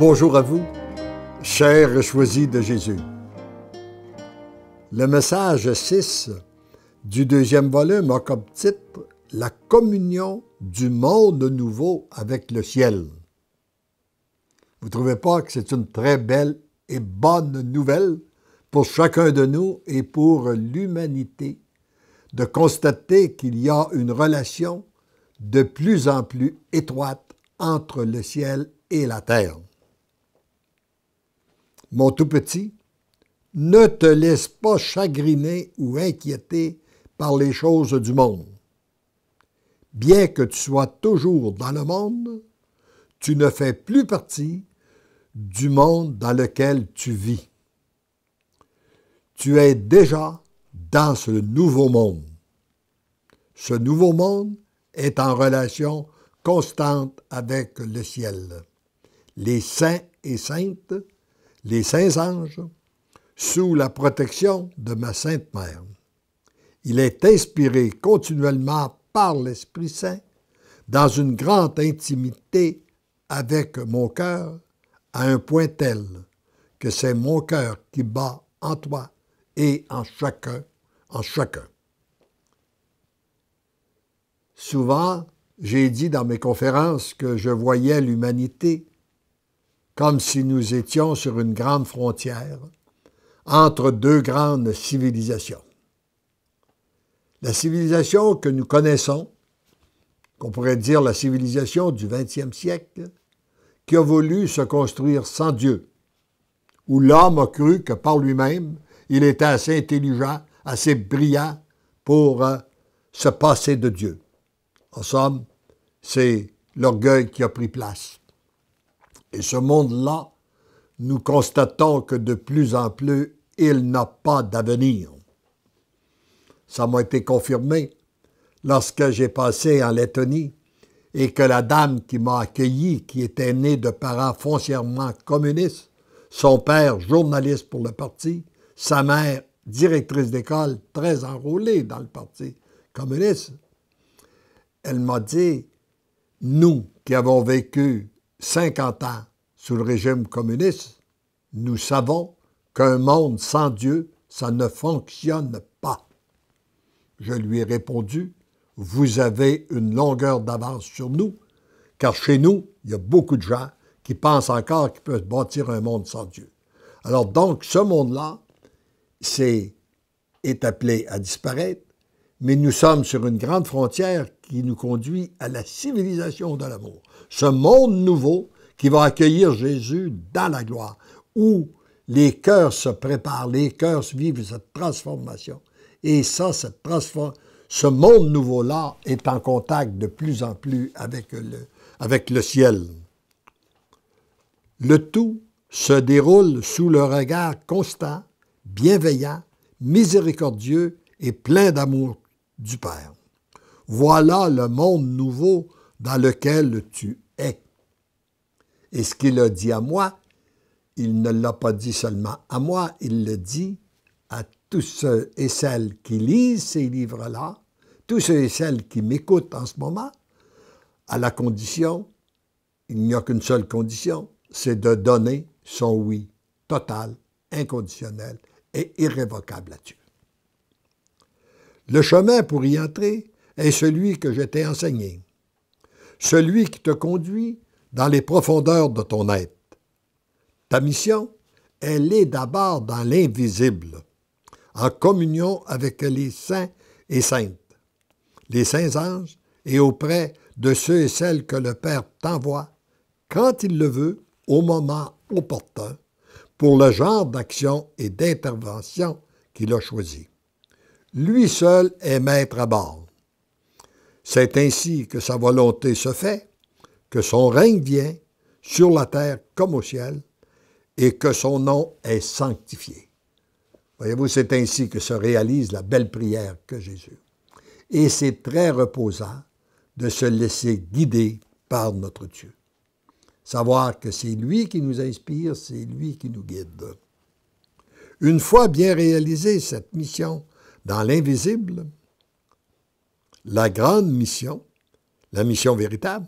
Bonjour à vous, chers choisis de Jésus. Le message 6 du deuxième volume a comme titre La communion du monde nouveau avec le ciel. Vous ne trouvez pas que c'est une très belle et bonne nouvelle pour chacun de nous et pour l'humanité de constater qu'il y a une relation de plus en plus étroite entre le ciel et la terre. Mon tout petit, ne te laisse pas chagriner ou inquiéter par les choses du monde. Bien que tu sois toujours dans le monde, tu ne fais plus partie du monde dans lequel tu vis. Tu es déjà dans ce nouveau monde. Ce nouveau monde est en relation constante avec le ciel. Les saints et saintes les saints anges, sous la protection de ma Sainte Mère. Il est inspiré continuellement par l'Esprit Saint dans une grande intimité avec mon cœur à un point tel que c'est mon cœur qui bat en toi et en chacun, en chacun. Souvent, j'ai dit dans mes conférences que je voyais l'humanité comme si nous étions sur une grande frontière entre deux grandes civilisations. La civilisation que nous connaissons, qu'on pourrait dire la civilisation du XXe siècle, qui a voulu se construire sans Dieu, où l'homme a cru que par lui-même, il était assez intelligent, assez brillant pour euh, se passer de Dieu. En somme, c'est l'orgueil qui a pris place. Et ce monde-là, nous constatons que de plus en plus, il n'a pas d'avenir. Ça m'a été confirmé lorsque j'ai passé en Lettonie et que la dame qui m'a accueilli, qui était née de parents foncièrement communistes, son père journaliste pour le parti, sa mère directrice d'école très enrôlée dans le parti communiste, elle m'a dit, nous qui avons vécu 50 ans sous le régime communiste, nous savons qu'un monde sans Dieu, ça ne fonctionne pas. Je lui ai répondu, vous avez une longueur d'avance sur nous, car chez nous, il y a beaucoup de gens qui pensent encore qu'ils peuvent bâtir un monde sans Dieu. Alors donc, ce monde-là est appelé à disparaître, mais nous sommes sur une grande frontière qui nous conduit à la civilisation de l'amour. Ce monde nouveau qui va accueillir Jésus dans la gloire, où les cœurs se préparent, les cœurs vivent cette transformation. Et ça, cette transform... ce monde nouveau-là est en contact de plus en plus avec le, avec le ciel. Le tout se déroule sous le regard constant, bienveillant, miséricordieux et plein d'amour du Père. Voilà le monde nouveau dans lequel tu es. Et ce qu'il a dit à moi, il ne l'a pas dit seulement à moi, il le dit à tous ceux et celles qui lisent ces livres-là, tous ceux et celles qui m'écoutent en ce moment, à la condition, il n'y a qu'une seule condition, c'est de donner son oui total, inconditionnel et irrévocable à Dieu. Le chemin pour y entrer est celui que je t'ai enseigné, celui qui te conduit dans les profondeurs de ton être. Ta mission, elle est d'abord dans l'invisible, en communion avec les saints et saintes, les saints anges et auprès de ceux et celles que le Père t'envoie, quand il le veut, au moment opportun, pour le genre d'action et d'intervention qu'il a choisi lui seul est maître à bord. C'est ainsi que sa volonté se fait, que son règne vient, sur la terre comme au ciel, et que son nom est sanctifié. Voyez-vous, c'est ainsi que se réalise la belle prière que Jésus. Et c'est très reposant de se laisser guider par notre Dieu. Savoir que c'est lui qui nous inspire, c'est lui qui nous guide. Une fois bien réalisée cette mission, dans l'invisible, la grande mission, la mission véritable,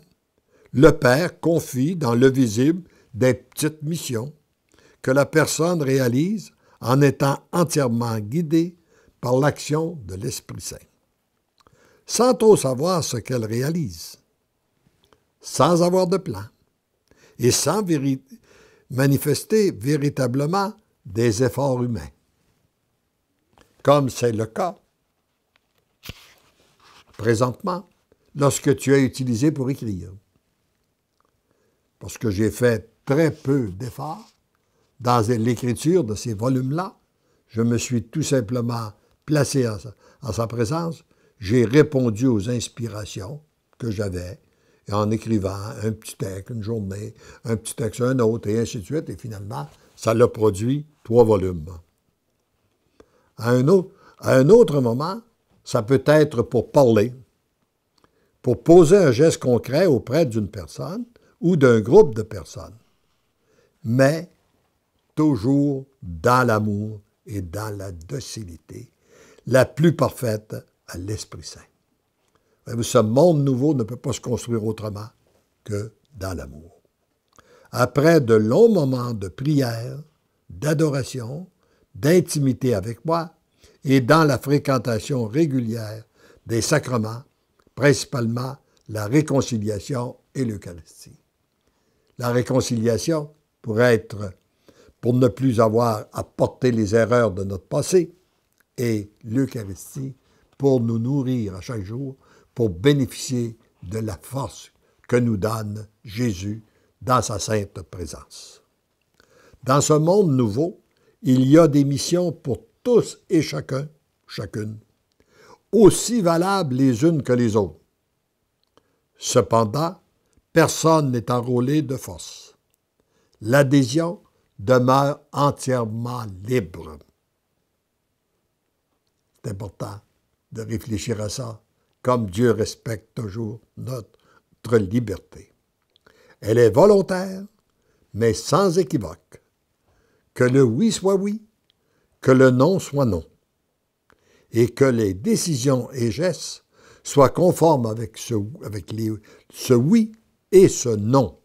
le Père confie dans le visible des petites missions que la personne réalise en étant entièrement guidée par l'action de l'Esprit Saint, sans trop savoir ce qu'elle réalise, sans avoir de plan et sans manifester véritablement des efforts humains comme c'est le cas présentement lorsque tu as utilisé pour écrire. Parce que j'ai fait très peu d'efforts dans l'écriture de ces volumes-là. Je me suis tout simplement placé à sa, sa présence. J'ai répondu aux inspirations que j'avais et en écrivant un petit texte, une journée, un petit texte, un autre, et ainsi de suite. Et finalement, ça l'a produit trois volumes. À un, autre, moment, ça peut être pour parler, pour poser un geste concret auprès d'une personne ou d'un groupe de personnes, mais toujours dans l'amour et dans la docilité, la plus parfaite à l'Esprit Saint. Ce monde nouveau ne peut pas se construire autrement que dans l'amour. Après de longs moments de prière, d'adoration, d'intimité avec moi et dans la fréquentation régulière des sacrements, principalement la réconciliation et l'Eucharistie. La réconciliation, pour être, pour ne plus avoir à porter les erreurs de notre passé, et l'Eucharistie pour nous nourrir à chaque jour, pour bénéficier de la force que nous donne Jésus dans sa sainte présence. Dans ce monde nouveau, il y a des missions pour tous et chacun, chacune, aussi valables les unes que les autres. Cependant, personne n'est enrôlé de force. L'adhésion demeure entièrement libre. C'est important de réfléchir à ça, comme Dieu respecte toujours notre liberté. Elle est volontaire, mais sans équivoque que le oui soit oui, que le non soit non, et que les décisions et gestes soient conformes avec ce, avec ce oui et ce non.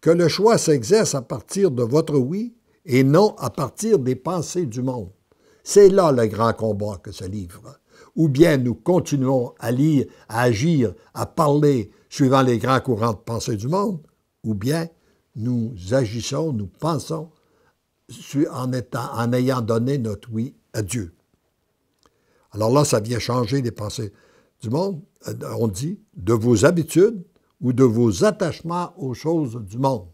Que le choix s'exerce à partir de votre oui et non à partir des pensées du monde. C'est là le grand combat que se livre. Ou bien nous continuons à lire, à agir, à parler suivant les grands courants de pensée du monde, ou bien nous agissons, nous pensons en, en ayant donné notre oui à Dieu. Alors là, ça vient changer les pensées du monde, euh, on dit, de vos habitudes ou de vos attachements aux choses du monde.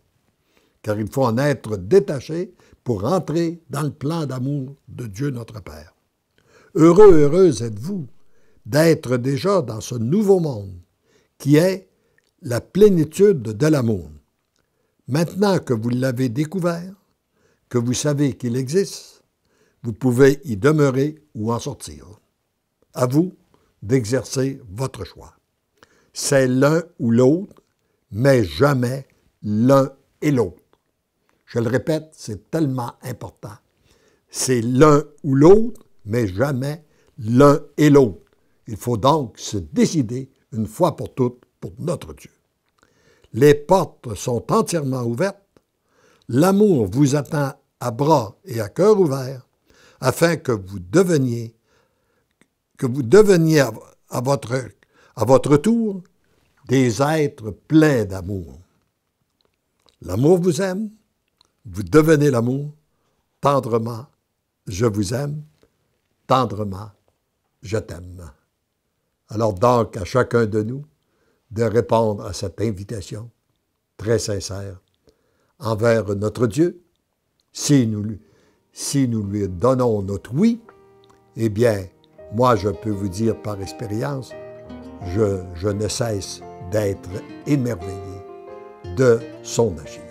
Car il faut en être détaché pour entrer dans le plan d'amour de Dieu notre Père. Heureux, heureux êtes-vous d'être déjà dans ce nouveau monde qui est la plénitude de l'amour. Maintenant que vous l'avez découvert, que vous savez qu'il existe, vous pouvez y demeurer ou en sortir. À vous d'exercer votre choix. C'est l'un ou l'autre, mais jamais l'un et l'autre. Je le répète, c'est tellement important. C'est l'un ou l'autre, mais jamais l'un et l'autre. Il faut donc se décider une fois pour toutes pour notre Dieu. Les portes sont entièrement ouvertes. L'amour vous attend à bras et à cœur ouverts afin que vous deveniez, que vous votre, à votre tour des êtres pleins d'amour. L'amour vous aime, vous devenez l'amour, tendrement, je vous aime, tendrement, je t'aime. Alors donc, à chacun de nous, de répondre à cette invitation très sincère envers notre Dieu. Si nous, si nous lui donnons notre oui, eh bien, moi, je peux vous dire par expérience, je, je ne cesse d'être émerveillé de son agir.